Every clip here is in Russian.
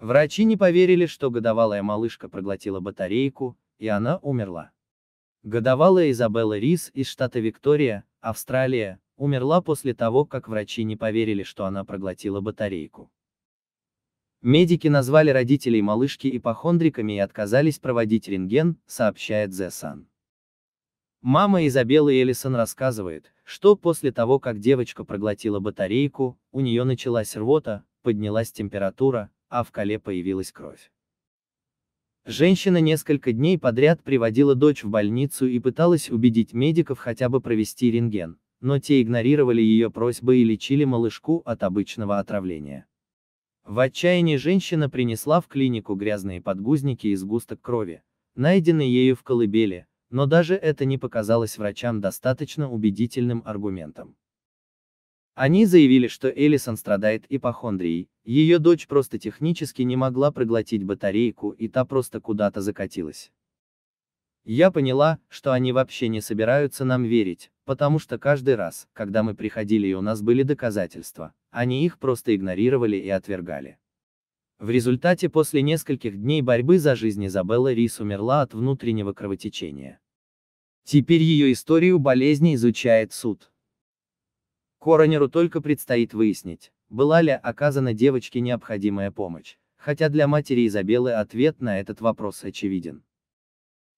Врачи не поверили, что годовалая малышка проглотила батарейку, и она умерла. Годовалая Изабелла Рис из штата Виктория, Австралия, умерла после того, как врачи не поверили, что она проглотила батарейку. Медики назвали родителей малышки ипохондриками и отказались проводить рентген, сообщает The Sun. Мама Изабеллы Эллисон рассказывает, что после того, как девочка проглотила батарейку, у нее началась рвота, поднялась температура, а в коле появилась кровь. Женщина несколько дней подряд приводила дочь в больницу и пыталась убедить медиков хотя бы провести рентген, но те игнорировали ее просьбы и лечили малышку от обычного отравления. В отчаянии женщина принесла в клинику грязные подгузники из густок крови, найденные ею в колыбели, но даже это не показалось врачам достаточно убедительным аргументом. Они заявили, что Эллисон страдает ипохондрией, ее дочь просто технически не могла проглотить батарейку и та просто куда-то закатилась. Я поняла, что они вообще не собираются нам верить, Потому что каждый раз, когда мы приходили и у нас были доказательства, они их просто игнорировали и отвергали. В результате после нескольких дней борьбы за жизнь Изабелла Рис умерла от внутреннего кровотечения. Теперь ее историю болезни изучает суд. Коронеру только предстоит выяснить, была ли оказана девочке необходимая помощь, хотя для матери Изабеллы ответ на этот вопрос очевиден.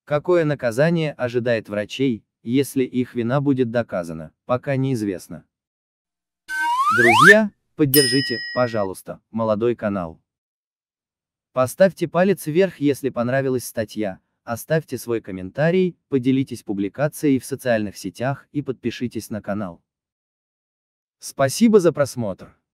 Какое наказание ожидает врачей, если их вина будет доказана, пока неизвестно. Друзья, поддержите, пожалуйста, молодой канал. Поставьте палец вверх, если понравилась статья, оставьте свой комментарий, поделитесь публикацией в социальных сетях и подпишитесь на канал. Спасибо за просмотр.